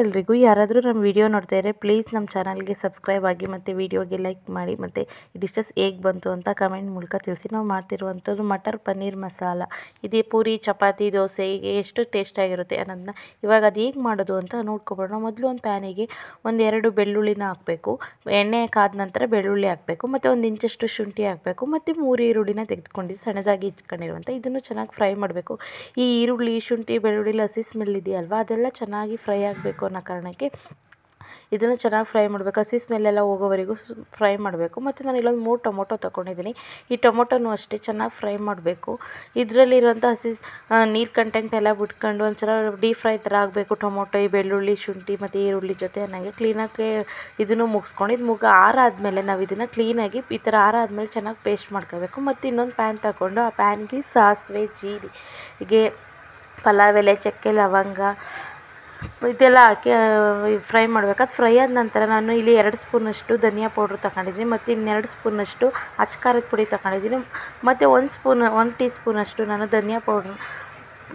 ಎಲ್ರಿಗೂ ಯಾರಾದರೂ ನಮ್ಮ ವಿಡಿಯೋ ನೋಡ್ತಾ ಇದ್ದರೆ ಪ್ಲೀಸ್ ನಮ್ಮ ಚಾನಲ್ಗೆ ಸಬ್ಸ್ಕ್ರೈಬ್ ಆಗಿ ಮತ್ತು ವಿಡಿಯೋಗೆ ಲೈಕ್ ಮಾಡಿ ಮತ್ತು ಡಿಶಸ್ ಹೇಗೆ ಬಂತು ಅಂತ ಕಮೆಂಟ್ ಮೂಲಕ ತಿಳಿಸಿ ನಾವು ಮಾಡ್ತಿರುವಂಥದ್ದು ಮಟರ್ ಪನ್ನೀರ್ ಮಸಾಲ ಇದೇ ಪೂರಿ ಚಪಾತಿ ದೋಸೆ ಹೀಗೆ ಎಷ್ಟು ಟೇಸ್ಟಾಗಿರುತ್ತೆ ಅನ್ನೋದನ್ನ ಇವಾಗ ಅದು ಹೇಗೆ ಮಾಡೋದು ಅಂತ ನೋಡ್ಕೊಬೋಣ ಮೊದಲು ಒಂದು ಪ್ಯಾನಿಗೆ ಒಂದೆರಡು ಬೆಳ್ಳುಳ್ಳಿನ ಹಾಕಬೇಕು ಎಣ್ಣೆ ಕಾದ ನಂತರ ಬೆಳ್ಳುಳ್ಳಿ ಹಾಕಬೇಕು ಮತ್ತು ಒಂದು ಇಂಚಷ್ಟು ಶುಂಠಿ ಹಾಕಬೇಕು ಮತ್ತು ಮೂರು ಈರುಳ್ಳಿನ ತೆಗೆದುಕೊಂಡು ಸಣ್ಣದಾಗಿ ಇಟ್ಕೊಂಡಿರುವಂಥ ಇದನ್ನು ಚೆನ್ನಾಗಿ ಫ್ರೈ ಮಾಡಬೇಕು ಈ ಈರುಳ್ಳಿ ಶುಂಠಿ ಬೆಳ್ಳುಳ್ಳಿ ಲಸಿ ಸ್ಮೆಲ್ ಇದೆಯಲ್ವ ಅದೆಲ್ಲ ಚೆನ್ನಾಗಿ ಫ್ರೈ ಆಗಬೇಕು ಮಾಡಬೇಕು ಅನ್ನೋ ಕಾರಣಕ್ಕೆ ಇದನ್ನು ಚೆನ್ನಾಗಿ ಫ್ರೈ ಮಾಡಬೇಕು ಹಸಿ ಸ್ಮೆಲ್ಲೆಲ್ಲ ಹೋಗೋವರೆಗೂ ಫ್ರೈ ಮಾಡಬೇಕು ಮತ್ತು ನಾನು ಇಲ್ಲೊಂದು ಮೂರು ಟೊಮೊಟೊ ತೊಗೊಂಡಿದ್ದೀನಿ ಈ ಟೊಮೊಟೊನೂ ಅಷ್ಟೇ ಚೆನ್ನಾಗಿ ಫ್ರೈ ಮಾಡಬೇಕು ಇದರಲ್ಲಿರುವಂಥ ಹಸಿ ನೀರು ಕಂಟೆಂಟ್ ಎಲ್ಲ ಬಿಟ್ಕೊಂಡು ಒಂಥರ ಡೀಪ್ ಫ್ರೈ ಥರ ಆಗಬೇಕು ಟೊಮೊಟೊ ಈ ಬೆಳ್ಳುಳ್ಳಿ ಶುಂಠಿ ಮತ್ತು ಈರುಳ್ಳಿ ಜೊತೆ ನನಗೆ ಕ್ಲೀನಾಗಿ ಇದನ್ನು ಮುಗಿಸ್ಕೊಂಡು ಇದು ಮುಗ ಆರಾದಮೇಲೆ ನಾವು ಇದನ್ನು ಕ್ಲೀನಾಗಿ ಈ ಥರ ಆರಾದಮೇಲೆ ಚೆನ್ನಾಗಿ ಪೇಸ್ಟ್ ಮಾಡ್ಕೋಬೇಕು ಮತ್ತು ಇನ್ನೊಂದು ಪ್ಯಾನ್ ತಗೊಂಡು ಆ ಪ್ಯಾನ್ಗೆ ಸಾಸಿವೆ ಜೀರಿಗೆ ಪಲಾವ್ ಎಲೆ ಚಕ್ಕೆ ಲವಂಗ ಇದೆಲ್ಲ ಹಾಕಿ ಫ್ರೈ ಮಾಡ್ಬೇಕಾದ್ರೆ ಫ್ರೈ ಆದ ನಂತರ ನಾನು ಇಲ್ಲಿ ಎರಡು ಸ್ಪೂನಷ್ಟು ಧನಿಯಾ ಪೌಡ್ರ್ ತಗೊಂಡಿದ್ದೀನಿ ಮತ್ತು ಇನ್ನೆರಡು ಸ್ಪೂನಷ್ಟು ಅಚ್ಕಾರದ ಪುಡಿ ತಗೊಂಡಿದ್ದೀನಿ ಮತ್ತು ಒಂದು ಸ್ಪೂನ್ ಒಂದು ಟೀ ಸ್ಪೂನಷ್ಟು ನಾನು ಧನಿಯಾ ಪೌಡ್ರ್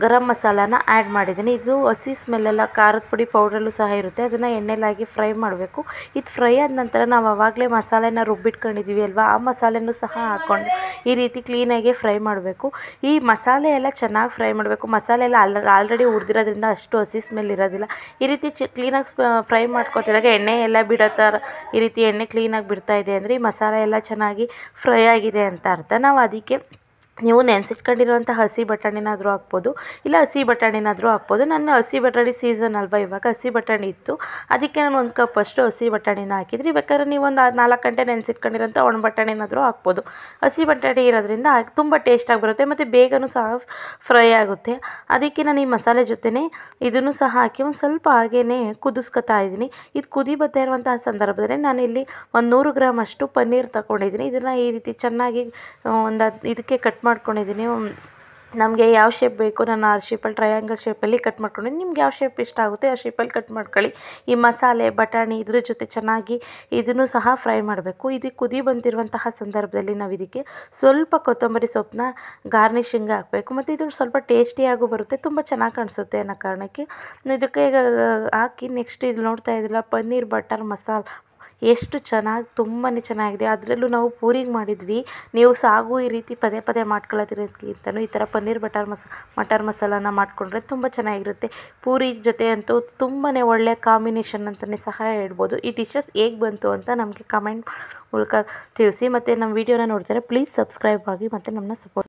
ಗರಂ ಮಸಾಲಾನ ಆ್ಯಡ್ ಮಾಡಿದ್ದೀನಿ ಇದು ಹಸಿ ಸ್ಮೆಲ್ಲೆಲ್ಲ ಖಾರದ ಪುಡಿ ಪೌಡ್ರಲ್ಲೂ ಸಹ ಇರುತ್ತೆ ಅದನ್ನು ಎಣ್ಣೆಲಾಗಿ ಫ್ರೈ ಮಾಡಬೇಕು ಇದು ಫ್ರೈ ಆದ ನಂತರ ನಾವು ಆವಾಗಲೇ ಮಸಾಲೆನ ರುಬ್ಬಿಟ್ಕೊಂಡಿದ್ದೀವಿ ಅಲ್ವಾ ಆ ಮಸಾಲೆನೂ ಸಹ ಹಾಕ್ಕೊಂಡು ಈ ರೀತಿ ಕ್ಲೀನಾಗಿ ಫ್ರೈ ಮಾಡಬೇಕು ಈ ಮಸಾಲೆ ಎಲ್ಲ ಚೆನ್ನಾಗಿ ಫ್ರೈ ಮಾಡಬೇಕು ಮಸಾಲೆ ಎಲ್ಲ ಆಲ್ ಆಲ್ರೆಡಿ ಉರಿದಿರೋದ್ರಿಂದ ಅಷ್ಟು ಹಸಿ ಸ್ಮೆಲ್ ಇರೋದಿಲ್ಲ ಈ ರೀತಿ ಚ ಕ್ಲೀನಾಗಿ ಫ್ರೈ ಮಾಡ್ಕೊತಿದಾಗ ಎಣ್ಣೆ ಎಲ್ಲ ಬಿಡೋ ಥರ ಈ ರೀತಿ ಎಣ್ಣೆ ಕ್ಲೀನಾಗಿ ಬಿಡ್ತಾಯಿದೆ ಅಂದರೆ ಈ ಮಸಾಲೆ ಎಲ್ಲ ಚೆನ್ನಾಗಿ ಫ್ರೈ ಆಗಿದೆ ಅಂತ ಅರ್ಥ ನಾವು ಅದಕ್ಕೆ ನೀವು ನೆನೆಸಿಟ್ಕೊಂಡಿರುವಂಥ ಹಸಿ ಬಟಾಣಿನಾದರೂ ಹಾಕ್ಬೋದು ಇಲ್ಲ ಹಸಿ ಬಟಾಣಿನಾದರೂ ಹಾಕ್ಬೋದು ನನ್ನ ಹಸಿ ಬಟಾಣಿ ಸೀಸನ್ ಅಲ್ವಾ ಇವಾಗ ಹಸಿ ಬಟಾಣಿ ಇತ್ತು ಅದಕ್ಕೆ ನಾನು ಒಂದು ಕಪ್ ಅಷ್ಟು ಹಸಿ ಬಟಾಣಿನ ಹಾಕಿದ್ರಿ ಬೇಕಾದ್ರೆ ನೀವು ಒಂದು ನಾಲ್ಕು ಗಂಟೆ ನೆನೆಸಿಟ್ಕೊಂಡಿರೋಂಥ ಒಣ ಬಟಾಣಿನಾದರೂ ಹಾಕ್ಬೋದು ಹಸಿ ಬಟಾಣಿ ಇರೋದ್ರಿಂದ ತುಂಬ ಟೇಸ್ಟಾಗಿ ಬರುತ್ತೆ ಮತ್ತು ಬೇಗನೂ ಸಹ ಫ್ರೈ ಆಗುತ್ತೆ ಅದಕ್ಕೆ ನಾನು ಈ ಮಸಾಲೆ ಜೊತೆನೇ ಇದನ್ನು ಸಹ ಹಾಕಿ ಒಂದು ಸ್ವಲ್ಪ ಹಾಗೆಯೇ ಕುದಿಸ್ಕೊತಾ ಇದ್ದೀನಿ ಇದು ಕುದಿ ಬರ್ತಾ ಇರುವಂತಹ ಸಂದರ್ಭದಲ್ಲಿ ನಾನಿಲ್ಲಿ ಒಂದು ನೂರು ಗ್ರಾಮ್ ಅಷ್ಟು ಪನ್ನೀರ್ ತಗೊಂಡಿದ್ದೀನಿ ಇದನ್ನು ಈ ರೀತಿ ಚೆನ್ನಾಗಿ ಒಂದು ಇದಕ್ಕೆ ಕಟ್ ಮಾಡ್ಕೊಂಡಿದ್ದೀನಿ ನಮಗೆ ಯಾವ ಶೇಪ್ ಬೇಕು ನಾನು ಆ ಶೇಪಲ್ಲಿ ಟ್ರಯಾಂಗಲ್ ಶೇಪಲ್ಲಿ ಕಟ್ ಮಾಡ್ಕೊಂಡಿದ್ದೀನಿ ನಿಮ್ಗೆ ಯಾವ ಶೇಪ್ ಇಷ್ಟ ಆಗುತ್ತೆ ಆ ಶೇಪಲ್ಲಿ ಕಟ್ ಮಾಡ್ಕೊಳ್ಳಿ ಈ ಮಸಾಲೆ ಬಟಾಣಿ ಇದ್ರ ಜೊತೆ ಚೆನ್ನಾಗಿ ಇದನ್ನು ಸಹ ಫ್ರೈ ಮಾಡಬೇಕು ಇದು ಕುದಿ ಬಂದಿರುವಂತಹ ಸಂದರ್ಭದಲ್ಲಿ ನಾವು ಇದಕ್ಕೆ ಸ್ವಲ್ಪ ಕೊತ್ತಂಬರಿ ಸೊಪ್ಪನ್ನ ಗಾರ್ನಿಷಿಂಗ್ ಹಾಕಬೇಕು ಮತ್ತು ಇದು ಸ್ವಲ್ಪ ಟೇಸ್ಟಿಯಾಗೂ ಬರುತ್ತೆ ತುಂಬ ಚೆನ್ನಾಗಿ ಕಾಣಿಸುತ್ತೆ ಅನ್ನೋ ಕಾರಣಕ್ಕೆ ಇದಕ್ಕೆ ಹಾಕಿ ನೆಕ್ಸ್ಟ್ ಇದು ನೋಡ್ತಾ ಇದ್ದಿಲ್ಲ ಪನ್ನೀರ್ ಬಟರ್ ಮಸಾಲ ಎಷ್ಟು ಚೆನ್ನಾಗಿ ತುಂಬಾ ಚೆನ್ನಾಗಿದೆ ಅದರಲ್ಲೂ ನಾವು ಪೂರಿಗೆ ಮಾಡಿದ್ವಿ ನೀವು ಸಾಗು ಈ ರೀತಿ ಪದೇ ಪದೇ ಮಾಡ್ಕೊಳ್ಳೋದ್ರಕ್ಕಿಂತಲೂ ಈ ಥರ ಪನ್ನೀರ್ ಬಟರ್ ಮಸ ಮಟರ್ ಮಸಾಲಾನ ಮಾಡಿಕೊಂಡ್ರೆ ತುಂಬ ಚೆನ್ನಾಗಿರುತ್ತೆ ಪೂರಿ ಜೊತೆ ಅಂತೂ ತುಂಬಾ ಒಳ್ಳೆಯ ಕಾಂಬಿನೇಷನ್ ಅಂತಲೇ ಸಹ ಹೇಳ್ಬೋದು ಈ ಡಿಶಸ್ ಹೇಗೆ ಬಂತು ಅಂತ ನಮಗೆ ಕಮೆಂಟ್ ಮೂಲಕ ತಿಳಿಸಿ ಮತ್ತು ನಮ್ಮ ವೀಡಿಯೋನ ನೋಡ್ತಾರೆ ಪ್ಲೀಸ್ ಸಬ್ಸ್ಕ್ರೈಬ್ ಆಗಿ ಮತ್ತು ನಮ್ಮನ್ನ ಸಪೋರ್ಟ್